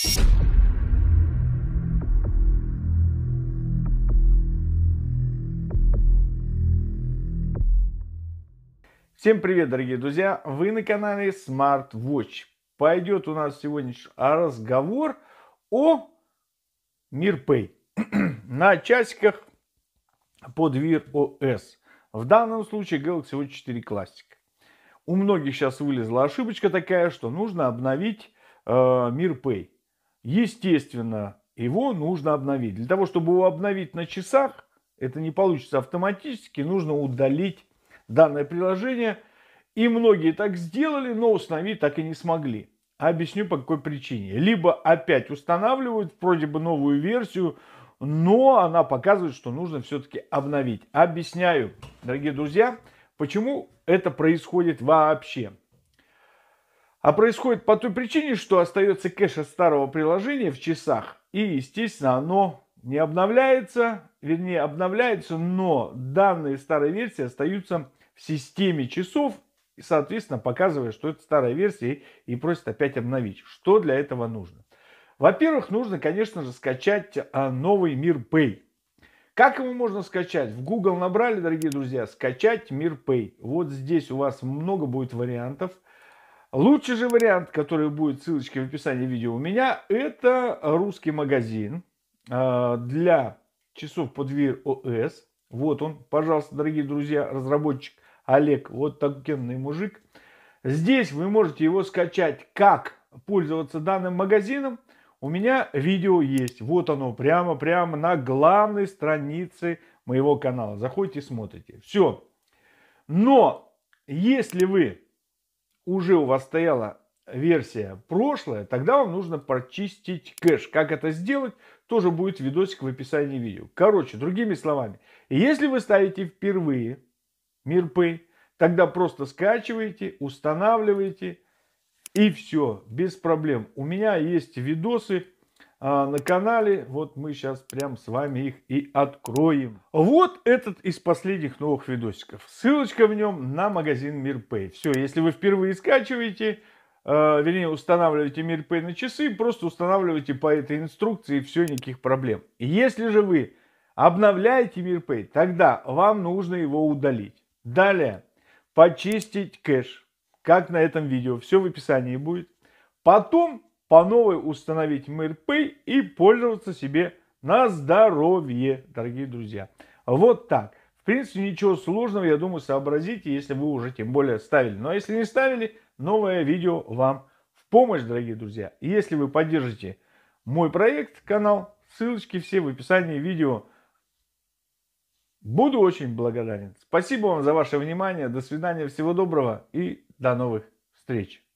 Всем привет, дорогие друзья! Вы на канале Smart Watch. Пойдет у нас сегодня разговор о MirPay на часиках под Wear OS. В данном случае Galaxy Watch 4 Classic. У многих сейчас вылезла ошибочка такая, что нужно обновить э, MirPay. Естественно, его нужно обновить. Для того, чтобы его обновить на часах, это не получится автоматически, нужно удалить данное приложение. И многие так сделали, но установить так и не смогли. Объясню по какой причине. Либо опять устанавливают вроде бы новую версию, но она показывает, что нужно все-таки обновить. Объясняю, дорогие друзья, почему это происходит вообще. А происходит по той причине, что остается кэш от старого приложения в часах, и, естественно, оно не обновляется, вернее, обновляется, но данные старой версии остаются в системе часов, и, соответственно, показывая, что это старая версия, и просит опять обновить. Что для этого нужно? Во-первых, нужно, конечно же, скачать а, новый Мир Pay. Как его можно скачать? В Google набрали, дорогие друзья, скачать Мир Pay. Вот здесь у вас много будет вариантов – Лучший же вариант, который будет, ссылочки в описании видео у меня, это русский магазин э, для часов под дверь ОС. Вот он, пожалуйста, дорогие друзья, разработчик Олег, вот такенный мужик. Здесь вы можете его скачать, как пользоваться данным магазином. У меня видео есть, вот оно, прямо-прямо на главной странице моего канала. Заходите, смотрите. Все. Но если вы уже у вас стояла версия прошлая, тогда вам нужно прочистить кэш. Как это сделать, тоже будет видосик в описании видео. Короче, другими словами, если вы ставите впервые MirPay, тогда просто скачиваете, устанавливаете и все, без проблем. У меня есть видосы, а на канале. Вот мы сейчас прям с вами их и откроем. Вот этот из последних новых видосиков. Ссылочка в нем на магазин Мирпэй. Все, если вы впервые скачиваете, э, вернее устанавливаете Мирпэй на часы, просто устанавливайте по этой инструкции, все, никаких проблем. Если же вы обновляете Мирпэй, тогда вам нужно его удалить. Далее, почистить кэш, как на этом видео, все в описании будет. Потом по новой установить МРП и пользоваться себе на здоровье, дорогие друзья. Вот так. В принципе, ничего сложного, я думаю, сообразите, если вы уже тем более ставили. Но ну, а если не ставили, новое видео вам в помощь, дорогие друзья. если вы поддержите мой проект, канал, ссылочки все в описании видео. Буду очень благодарен. Спасибо вам за ваше внимание. До свидания, всего доброго и до новых встреч.